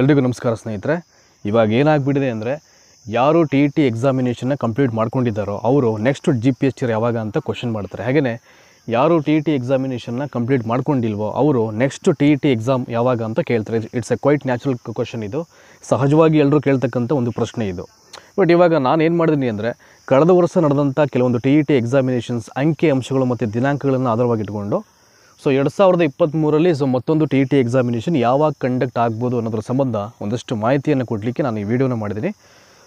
ಎಲ್ರಿಗೂ ನಮಸ್ಕಾರ ಸ್ನೇಹಿತರೆ ಇವಾಗ ಏನಾಗ್ಬಿಟ್ಟಿದೆ ಅಂದರೆ ಯಾರು ಟಿ ಇ ಟಿ ಎಕ್ಸಾಮಿನೇಷನ್ನ ಕಂಪ್ಲೀಟ್ ಮಾಡ್ಕೊಂಡಿದ್ದಾರೋ ಅವರು next G P S T ಯಾವಾಗ ಅಂತ ಕ್ವಶನ್ ಮಾಡ್ತಾರೆ ಹಾಗೆಯೇ ಯಾರು ಟಿ ಇ ಟಿ ಎಕ್ಸಾಮಿನೇಷನ್ನ ಕಂಪ್ಲೀಟ್ ಮಾಡ್ಕೊಂಡಿಲ್ವೋ ಅವರು next T E T exam ಯಾವಾಗ ಅಂತ ಕೇಳ್ತಾರೆ it's a quite natural question ಇದು ಸಹಜವಾಗಿ ಎಲ್ಲರೂ ಕೇಳ್ತಕ್ಕಂಥ ಒಂದು ಪ್ರಶ್ನೆ ಇದು ಬಟ್ ಇವಾಗ ನಾನು ಏನು ಮಾಡಿದ್ದೀನಿ ಅಂದರೆ ಕಳೆದ ವರ್ಷ ನಡೆದಂಥ ಕೆಲವೊಂದು ಟಿ ಇ ಟಿ ಎಕ್ಸಾಮಿನೇಷನ್ಸ್ ಅಂಕಿ ಅಂಶಗಳು ಮತ್ತು ದಿನಾಂಕಗಳನ್ನು ಆಧಾರವಾಗಿಟ್ಕೊಂಡು ಸೊ ಎರಡು ಸಾವಿರದ ಇಪ್ಪತ್ತ್ಮೂರಲ್ಲಿ ಸೊ ಮತ್ತೊಂದು ಟಿ ಟಿ ಎಕ್ಸಾಮಿನೇಷನ್ ಯಾವಾಗ ಕಂಡಕ್ಟ್ ಆಗ್ಬೋದು ಅನ್ನೋದ್ರ ಸಂಬಂಧ ಒಂದಷ್ಟು ಮಾಹಿತಿಯನ್ನು ಕೊಡಲಿಕ್ಕೆ ನಾನು ಈ ವಿಡಿಯೋನ ಮಾಡಿದ್ದೀನಿ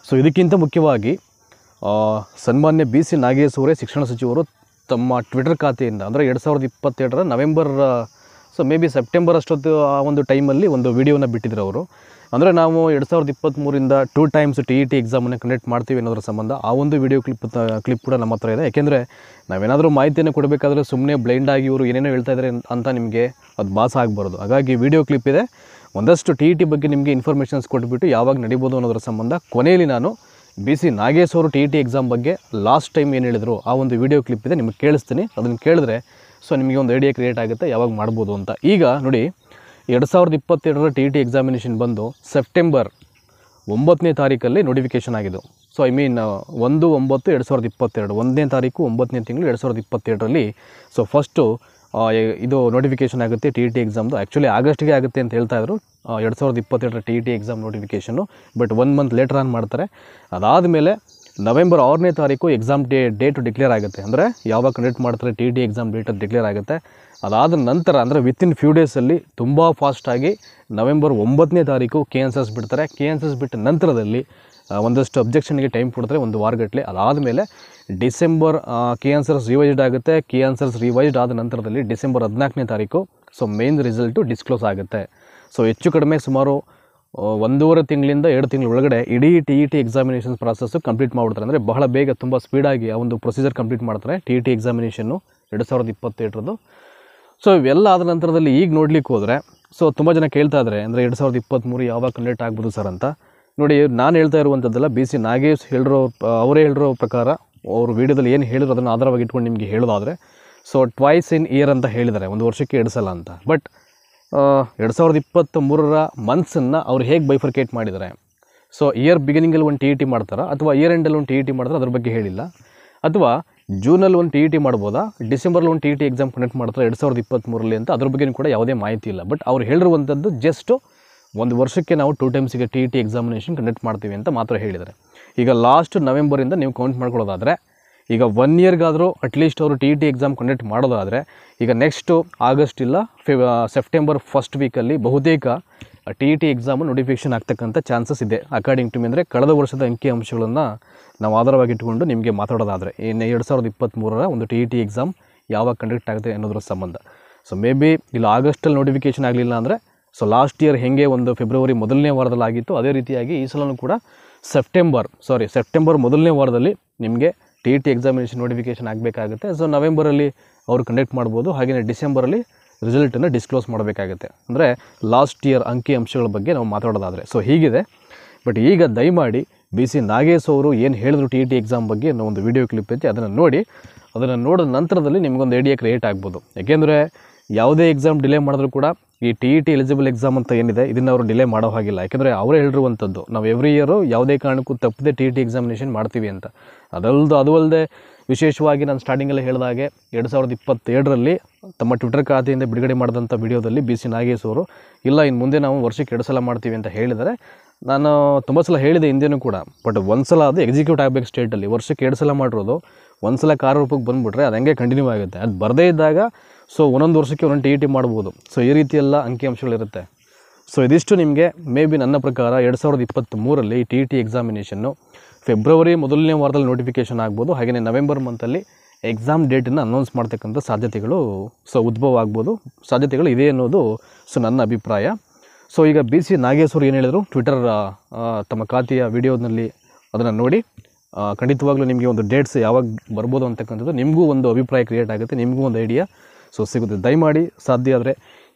ಸೊ ಇದಕ್ಕಿಂತ ಮುಖ್ಯವಾಗಿ ಸನ್ಮಾನ್ಯ ಬಿ ಸಿ ನಾಗೇಶ್ ಅವರೇ ಶಿಕ್ಷಣ ಸಚಿವರು ತಮ್ಮ ಟ್ವಿಟರ್ ಖಾತೆಯಿಂದ ಅಂದರೆ ಎರಡು ಸಾವಿರದ ಇಪ್ಪತ್ತೆರಡರ November so maybe September ಅಷ್ಟೊತ್ತು ಆ ಒಂದು ಟೈಮಲ್ಲಿ ಒಂದು ವಿಡಿಯೋನ ಬಿಟ್ಟಿದ್ರು ಅವರು ಅಂದರೆ ನಾವು ಎರಡು ಸಾವಿರದ ಇಪ್ಪತ್ತ್ಮೂರಿಂದ two times T E T ಎಕ್ಸಾಮನ್ನು ಕಂಡಕ್ಟ್ ಮಾಡ್ತೀವಿ ಅನ್ನೋದ್ರ ಸಂಬಂಧ ಆ ಒಂದು ವಿಡಿಯೋ ಕ್ಲಿಪ್ ಕ್ಲಿಪ್ ಕೂಡ ನಮ್ಮ ಹತ್ರ ಇದೆ ಯಾಕೆಂದರೆ ನಾವೇನಾದರೂ ಮಾಹಿತಿಯನ್ನು ಕೊಡಬೇಕಾದ್ರೆ ಸುಮ್ಮನೆ ಆಗಿ ಇವರು ಏನೇನೋ ಹೇಳ್ತಾ ಇದ್ದಾರೆ ಅಂತ ನಿಮಗೆ ಅದು ಭಾಸ ಆಗಬಾರ್ದು ಹಾಗಾಗಿ ವಿಡಿಯೋ ಕ್ಲಿಪ್ ಇದೆ ಒಂದಷ್ಟು ಟಿ ಇ ಟಿ ಬಗ್ಗೆ ನಿಮಗೆ ಇನ್ಫಾರ್ಮೇಷನ್ಸ್ ಕೊಟ್ಬಿಟ್ಟು ಯಾವಾಗ ನಡಿಬೋದು ಅನ್ನೋದ್ರ ಸಂಬಂಧ ಕೊನೆಯಲ್ಲಿ ನಾನು ಬಿ ಸಿ ನಾಗೇಶ್ ಅವರು ಟಿ ಇ ಟಿ ಎಕ್ಸಾಮ್ ಬಗ್ಗೆ ಲಾಸ್ಟ್ ಟೈಮ್ ಏನು ಹೇಳಿದರು ಆ ಒಂದು ವಿಡಿಯೋ ಕ್ಲಿಪ್ ಇದೆ ನಿಮಗೆ ಕೇಳಿಸ್ತೀನಿ ಅದನ್ನು ಕೇಳಿದ್ರೆ ಸೊ ನಿಮಗೆ ಒಂದು ಐಡಿಯಾ ಕ್ರಿಯೇಟ್ ಆಗುತ್ತೆ ಯಾವಾಗ ಮಾಡ್ಬೋದು ಅಂತ ಈಗ ನೋಡಿ ಎರಡು ಸಾವಿರದ ಇಪ್ಪತ್ತೆರಡರ ಟಿ ಟಿ ಎಕ್ಸಾಮಿನೇಷನ್ ಬಂದು ಸೆಪ್ಟೆಂಬರ್ ಒಂಬತ್ತನೇ ತಾರೀಕಲ್ಲಿ ನೋಟಿಫಿಕೇಷನ್ ಆಗಿದ್ದು ಸೊ ಐ ಮೀನ್ ಒಂದು ಒಂಬತ್ತು ಎರಡು ಸಾವಿರದ ಇಪ್ಪತ್ತೆರಡು ಒಂದನೇ ತಾರೀಕು ಒಂಬತ್ತನೇ ತಿಂಗಳು ಎರಡು ಸಾವಿರದ ಇಪ್ಪತ್ತೆರಡರಲ್ಲಿ ಸೊ ಫಸ್ಟು ಇದು ನೋಟಿಫಿಕೇಷನ್ ಆಗುತ್ತೆ ಟಿ ಟಿ ಎಕ್ಸಾಮ್ದು ಆ್ಯಕ್ಚುಲಿ ಆಗಸ್ಟ್ಗೆ ಆಗುತ್ತೆ ಅಂತ ಹೇಳ್ತಾ ಇದ್ರು ಎರಡು ಸಾವಿರದ ಇಪ್ಪತ್ತೆರಡರ T T exam notification but one month later on ಮಾಡ್ತಾರೆ ಮೇಲೆ ನವೆಂಬರ್ ಆರನೇ ತಾರೀಕು ಎಕ್ಸಾಮ್ ಡೇ ಡೇಟು ಡಿಕ್ಲೇರ್ ಆಗುತ್ತೆ ಅಂದರೆ ಯಾವಾಗ ಕಂಡಕ್ಟ್ ಮಾಡ್ತಾರೆ T T exam date declare ಆಗುತ್ತೆ ಅದಾದ ನಂತರ ಅಂದರೆ ವಿತಿನ್ ಫ್ಯೂ ಡೇಸಲ್ಲಿ ತುಂಬ ಫಾಸ್ಟಾಗಿ ನವೆಂಬರ್ ಒಂಬತ್ತನೇ ತಾರೀಕು ಕೆ ಎನ್ ಬಿಡ್ತಾರೆ ಕೆ ಎನ್ ಬಿಟ್ಟ ನಂತರದಲ್ಲಿ ಒಂದಷ್ಟು ಅಬ್ಜೆಕ್ಷನ್ಗೆ ಟೈಮ್ ಕೊಡ್ತಾರೆ ಒಂದು ವಾರಗಟ್ಟಲೆ ಅದಾದಮೇಲೆ ಡಿಸೆಂಬರ್ ಕೆ ಆನ್ಸರ್ಸ್ ರಿವೈಸ್ಡ್ ಆಗುತ್ತೆ ಕೆ ಆನ್ಸರ್ಸ್ ರಿವೈಸ್ಡ್ ಆದ ನಂತರದಲ್ಲಿ ಡಿಸೆಂಬರ್ ಹದಿನಾಲ್ಕನೇ ತಾರೀಕು ಸೊ ಮೇನ್ ರಿಸಲ್ಟು ಡಿಸ್ಕ್ಲೋಸ್ ಆಗುತ್ತೆ ಸೊ ಹೆಚ್ಚು ಕಡಿಮೆ ಸುಮಾರು ಒಂದೂವರೆ ತಿಂಗಳಿಂದ ಎರಡು ತಿಂಗಳ ಒಳಗಡೆ ಇಡೀ T E T examinations process complete ಮಾಡ್ಬಿಡ್ತಾರೆ ಅಂದರೆ ಬಹಳ ಬೇಗ ತುಂಬ ಸ್ಪೀಡಾಗಿ ಆ ಒಂದು ಪ್ರೊಸೀಜರ್ ಕಂಪ್ಲೀಟ್ ಮಾಡ್ತಾರೆ ಟಿ ಇ ಟಿ ಎಕ್ಸಾಮಿನೇಷನ್ನು ಎರಡು ಸಾವಿರದ ಇಪ್ಪತ್ತೆರಡರದ್ದು ಸೊ ಇವೆಲ್ಲ ಆದ ನಂತರದಲ್ಲಿ ಈಗ ನೋಡ್ಲಿಕ್ಕೆ ಹೋದರೆ ಸೊ ತುಂಬ ಜನ ಕೇಳ್ತಾ ಇದ್ದಾರೆ ಅಂದರೆ ಎರಡು ಸಾವಿರದ ಇಪ್ಪತ್ತ್ಮೂರು ಯಾವಾಗ ಕಂಡಕ್ಟ್ ಆಗ್ಬೋದು ಸರ್ ಅಂತ ನೋಡಿ ನಾನು ಹೇಳ್ತಾ ಇರುವಂಥದ್ದೆಲ್ಲ ಬಿ ಸಿ ನಾಗೇಶ್ ಹೇಳಿರೋ ಅವರೇ ಹೇಳಿರೋ ಪ್ರಕಾರ ಅವರು ವೀಡಿಯೋದಲ್ಲಿ ಏನು ಹೇಳಿದ್ರು ಅದನ್ನು ಆಧಾರವಾಗಿ ಇಟ್ಕೊಂಡು ನಿಮಗೆ ಹೇಳೋದಾದರೆ ಸೊ ಟ್ವೈಸ್ ಇನ್ ಇಯರ್ ಅಂತ ಹೇಳಿದ್ದಾರೆ ಒಂದು ವರ್ಷಕ್ಕೆ ಎರಡು ಸಲ ಅಂತ ಬಟ್ ಎರಡು ಸಾವಿರದ ಇಪ್ಪತ್ತ ಮೂರರ ಮಂತ್ಸನ್ನು ಅವ್ರು ಹೇಗೆ ಬೈಫರ್ಕೇಟ್ ಮಾಡಿದ್ದಾರೆ ಸೊ ಇಯರ್ ಬಿಗಿನಿಂಗಲ್ಲಿ ಒಂದು ಟಿ ಇ ಟಿ ಮಾಡ್ತಾರಾ ಅಥವಾ ಇಯರ್ ಎಂಡಲ್ಲಿ ಒಂದು ಟಿ ಇ e ಟಿ ಮಾಡ್ತಾರೆ ಅದ್ರ ಬಗ್ಗೆ ಹೇಳಿಲ್ಲ ಅಥವಾ ಜೂನಲ್ಲಿ ಒಂದು ಟಿ ಇ ಟಿ ಮಾಡ್ಬೋದಾ ಡಿಸೆಂಬರ್ಲಿ ಒಂದು T E T exam conduct ಮಾಡ್ತಾರೆ ಎರಡು ಸಾವಿರದ ಇಪ್ಪತ್ತ್ಮೂರಲ್ಲಿ ಅಂತ ಅದ್ರ ಬಗ್ಗೆ ಕೂಡ ಯಾವುದೇ ಮಾಹಿತಿ ಇಲ್ಲ ಬಟ್ ಅವ್ರು ಹೇಳಿರುವಂಥದ್ದು ಜಸ್ಟು ಒಂದು ವರ್ಷಕ್ಕೆ ನಾವು ಟೂ ಟೈಮ್ಸಿಗೆ T E T examination conduct ಮಾಡ್ತೀವಿ ಅಂತ ಮಾತ್ರ ಹೇಳಿದ್ದಾರೆ ಈಗ ಲಾಸ್ಟ್ ನವೆಂಬರಿಂದ ನೀವು ಕೌಂಟ್ ಮಾಡ್ಕೊಳ್ಳೋದಾದರೆ ಈಗ ಒನ್ ಇಯರ್ಗಾದರೂ ಅಟ್ಲೀಸ್ಟ್ ಅವರು T E T exam conduct ಮಾಡೋದಾದರೆ ಈಗ ನೆಕ್ಸ್ಟು ಆಗಸ್ಟ್ ಇಲ್ಲ ಫೆ ಸೆಪ್ಟೆಂಬರ್ ಫಸ್ಟ್ ವೀಕಲ್ಲಿ ಬಹುತೇಕ T E T exam notification ಆಗ್ತಕ್ಕಂಥ ಚಾನ್ಸಸ್ ಇದೆ ಅಕಾರ್ಡಿಂಗ್ ಟು ಮಿ ಅಂದರೆ ಕಳೆದ ವರ್ಷದ ಅಂಕಿ ಅಂಶಗಳನ್ನು ನಾವು ಆಧಾರವಾಗಿ ಇಟ್ಕೊಂಡು ನಿಮಗೆ ಮಾತಾಡೋದಾದರೆ ಇನ್ನು ಎರಡು ಸಾವಿರದ ಇಪ್ಪತ್ತ್ಮೂರರ ಒಂದು ಟಿ ಇ ಟಿ ಎಕ್ಸಾಮ್ ಯಾವಾಗ ಕಂಡಕ್ಟ್ ಆಗುತ್ತೆ ಅನ್ನೋದ್ರ ಸಂಬಂಧ ಸೊ ಮೇ ಬಿ ಇಲ್ಲಿ ಆಗಸ್ಟಲ್ಲಿ ನೋಟಿಫಿಕೇಷನ್ ಆಗಲಿಲ್ಲ ಅಂದರೆ ಸೊ ಲಾಸ್ಟ್ ಇಯರ್ ಹೇಗೆ ಒಂದು ಫೆಬ್ರವರಿ ಮೊದಲನೇ ವಾರದಲ್ಲಿ ಆಗಿತ್ತು ಅದೇ ರೀತಿಯಾಗಿ ಈ ಸಲನೂ ಕೂಡ ಸೆಪ್ಟೆಂಬರ್ ಸಾರಿ ಸೆಪ್ಟೆಂಬರ್ ಮೊದಲನೇ ವಾರದಲ್ಲಿ ನಿಮಗೆ T E T examination notification ಆಗಬೇಕಾಗುತ್ತೆ ಸೊ ನವೆಂಬರಲ್ಲಿ ಅವರು ಕಂಡಕ್ಟ್ ಮಾಡ್ಬೋದು ಹಾಗೆಯೇ ಡಿಸೆಂಬರಲ್ಲಿ ರಿಸಲ್ಟನ್ನು ಡಿಸ್ಕ್ಲೋಸ್ ಮಾಡಬೇಕಾಗುತ್ತೆ ಅಂದರೆ ಲಾಸ್ಟ್ ಇಯರ್ ಅಂಕಿ ಅಂಶಗಳ ಬಗ್ಗೆ ನಾವು ಮಾತಾಡೋದಾದರೆ ಸೊ ಹೀಗಿದೆ ಬಟ್ ಈಗ ದಯಮಾಡಿ ಬಿ ಸಿ ನಾಗೇಶ್ ಅವರು ಏನು ಹೇಳಿದ್ರು ಟಿ ಇ ಟಿ ಎಕ್ಸಾಮ್ ಬಗ್ಗೆ ಅನ್ನೋ ಒಂದು ವಿಡಿಯೋ ಕ್ಲಿಪ್ ಐತಿ ಅದನ್ನು ನೋಡಿ ಅದನ್ನು ನೋಡಿದ ನಂತರದಲ್ಲಿ ನಿಮಗೊಂದು ಐಡಿಯಾ ಕ್ರಿಯೇಟ್ ಆಗ್ಬೋದು ಯಾಕೆಂದರೆ ಯಾವುದೇ ಎಕ್ಸಾಮ್ ಡಿಲೇ ಮಾಡಿದ್ರು ಕೂಡ ಈ T E T eligible exam ಅಂತ ಏನಿದೆ ಇದನ್ನು ಅವರು ಡಿಲೇ ಮಾಡೋ ಹಾಗಿಲ್ಲ ಯಾಕೆಂದರೆ ಅವರೇ ಹೇಳಿರುವಂಥದ್ದು ನಾವು ಎವ್ರಿ ಇಯರು ಯಾವುದೇ ಕಾರಣಕ್ಕೂ ತಪ್ಪದೆ ಟಿ ಇ ಟಿ ಎಕ್ಸಾಮಿನೇಷನ್ ಮಾಡ್ತೀವಿ ಅಂತ ಅದಲ್ಲದೆ ಅದು ಅಲ್ಲದೆ ವಿಶೇಷವಾಗಿ ನಾನು ಸ್ಟಾರ್ಟಿಂಗಲ್ಲಿ ಹೇಳಿದಾಗೆ ಎರಡು ಸಾವಿರದ ಇಪ್ಪತ್ತೆರಡರಲ್ಲಿ ತಮ್ಮ ಟ್ವಿಟರ್ ಖಾತೆಯಿಂದ ಬಿಡುಗಡೆ ಮಾಡಿದಂಥ ವಿಡಿಯೋದಲ್ಲಿ ಬಿ ಸಿ ನಾಗೇಶ್ ಅವರು ಇಲ್ಲ ಇನ್ನು ಮುಂದೆ ನಾವು ವರ್ಷಕ್ಕೆ ಎರಡು ಸಲ ಮಾಡ್ತೀವಿ ಅಂತ ಹೇಳಿದರೆ ನಾನು ತುಂಬ ಸಲ ಹೇಳಿದೆ ಹಿಂದೆನೂ ಕೂಡ ಬಟ್ ಒಂದು ಸಲ ಅದು ಎಕ್ಸಿಕ್ಯೂಟ್ ಆಗಬೇಕು ಸ್ಟೇಟಲ್ಲಿ ವರ್ಷಕ್ಕೆ ಎರಡು ಸಲ ಮಾಡಿರೋದು ಒಂದು ಸಲ ಕಾರ ರೂಪಕ್ಕೆ ಬಂದುಬಿಟ್ರೆ ಅದು ಹಂಗೆ ಕಂಟಿನ್ಯೂ ಆಗುತ್ತೆ ಅದು ಬರದೇ ಇದ್ದಾಗ ಸೊ ಒಂದೊಂದು ವರ್ಷಕ್ಕೆ ಒಂದೊಂದು ಟಿ ಇ e ಟಿ ಮಾಡ್ಬೋದು ಸೊ ಈ ರೀತಿಯೆಲ್ಲ ಅಂಕಿಅಂಶಗಳಿರುತ್ತೆ ಸೊ ಇದಿಷ್ಟು ನಿಮಗೆ ಮೇ ಬಿ ನನ್ನ ಪ್ರಕಾರ ಎರಡು ಸಾವಿರದ ಇಪ್ಪತ್ತ್ಮೂರಲ್ಲಿ T E T examination February ಮೊದಲನೇ ವಾರದಲ್ಲಿ ನೋಟಿಫಿಕೇಷನ್ ಆಗ್ಬೋದು ಹಾಗೆಯೇ ನವೆಂಬರ್ ಮಂತಲ್ಲಿ ಎಕ್ಸಾಮ್ ಡೇಟನ್ನು ಅನೌನ್ಸ್ ಮಾಡ್ತಕ್ಕಂಥ ಸಾಧ್ಯತೆಗಳು ಸೊ ಉದ್ಭವ ಆಗ್ಬೋದು ಸಾಧ್ಯತೆಗಳು ಇದೆ ಅನ್ನೋದು ಸೊ ನನ್ನ ಅಭಿಪ್ರಾಯ ಸೊ ಈಗ ಬಿ ಸಿ ನಾಗೇಶ್ವರು ಏನು ಹೇಳಿದರು ಟ್ವಿಟರ್ ತಮ್ಮ ಖಾತೆಯ ವಿಡಿಯೋದಲ್ಲಿ ಅದನ್ನು ನೋಡಿ ಖಂಡಿತವಾಗಲೂ ನಿಮಗೆ ಒಂದು ಡೇಟ್ಸ್ ಯಾವಾಗ ಬರ್ಬೋದು ಅಂತಕ್ಕಂಥದ್ದು ನಿಮಗೂ ಒಂದು ಅಭಿಪ್ರಾಯ ಕ್ರಿಯೇಟ್ ಆಗುತ್ತೆ ನಿಮಗೂ ಒಂದು ಐಡಿಯಾ ಸೊ ಸಿಗುತ್ತೆ ದಯಮಾಡಿ ಸಾಧ್ಯ ಆದರೆ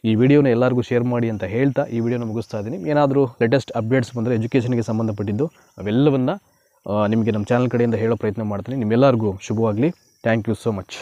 ಈ ವಿಡಿಯೋನ ಎಲ್ಲರಿಗೂ ಶೇರ್ ಮಾಡಿ ಅಂತ ಹೇಳ್ತಾ ಈ ವಿಡಿಯೋನ ಮುಗಿಸ್ತಾ ಇದ್ದೀನಿ ಏನಾದರೂ ಲೇಟೆಸ್ಟ್ ಅಪ್ಡೇಟ್ಸ್ ಬಂದರೆ ಎಜುಕೇಷನ್ಗೆ ಸಂಬಂಧಪಟ್ಟಿದ್ದು ಅವೆಲ್ಲವನ್ನು ನಿಮಗೆ ನಮ್ಮ ಚಾನಲ್ ಕಡೆಯಿಂದ ಹೇಳೋ ಪ್ರಯತ್ನ ಮಾಡ್ತೀನಿ ನಿಮ್ಮೆಲ್ಲರಿಗೂ ಶುಭವಾಗಲಿ ಥ್ಯಾಂಕ್ ಯು ಸೋ ಮಚ್